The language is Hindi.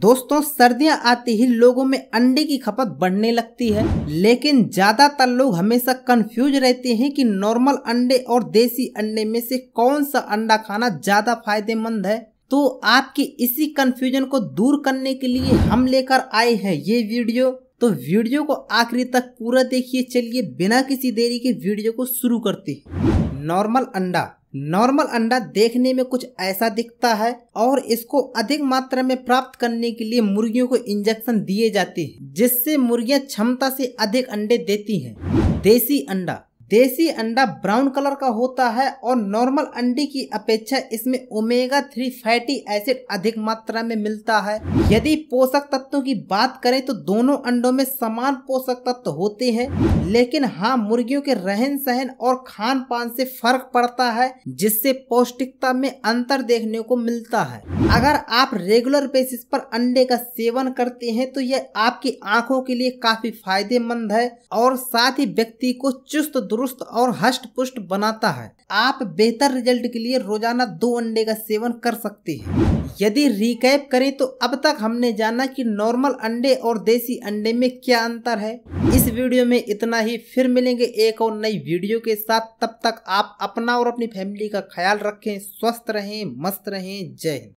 दोस्तों सर्दियां आती ही लोगों में अंडे की खपत बढ़ने लगती है लेकिन ज्यादातर लोग हमेशा कंफ्यूज रहते हैं कि नॉर्मल अंडे और देसी अंडे में से कौन सा अंडा खाना ज्यादा फायदेमंद है तो आपकी इसी कंफ्यूजन को दूर करने के लिए हम लेकर आए हैं ये वीडियो तो वीडियो को आखिरी तक पूरा देखिए चलिए बिना किसी देरी के वीडियो को शुरू करते हैं नॉर्मल अंडा नॉर्मल अंडा देखने में कुछ ऐसा दिखता है और इसको अधिक मात्रा में प्राप्त करने के लिए मुर्गियों को इंजेक्शन दिए जाते हैं जिससे मुर्गियां क्षमता से अधिक अंडे देती हैं देसी अंडा देसी अंडा ब्राउन कलर का होता है और नॉर्मल अंडे की अपेक्षा इसमें ओमेगा थ्री फैटी एसिड अधिक मात्रा में मिलता है यदि पोषक तत्वों की बात करें तो दोनों अंडों में समान पोषक तत्व होते हैं लेकिन हाँ मुर्गियों के रहन सहन और खान पान से फर्क पड़ता है जिससे पौष्टिकता में अंतर देखने को मिलता है अगर आप रेगुलर बेसिस पर अंडे का सेवन करते हैं तो यह आपकी आंखों के लिए काफी फायदेमंद है और साथ ही व्यक्ति को चुस्त दुरुस्त दुरुस्त और हष्ट पुष्ट बनाता है आप बेहतर रिजल्ट के लिए रोजाना दो अंडे का सेवन कर सकते हैं यदि रिकैप करें तो अब तक हमने जाना कि नॉर्मल अंडे और देसी अंडे में क्या अंतर है इस वीडियो में इतना ही फिर मिलेंगे एक और नई वीडियो के साथ तब तक आप अपना और अपनी फैमिली का ख्याल रखें स्वस्थ रहें मस्त रहें जय हिंद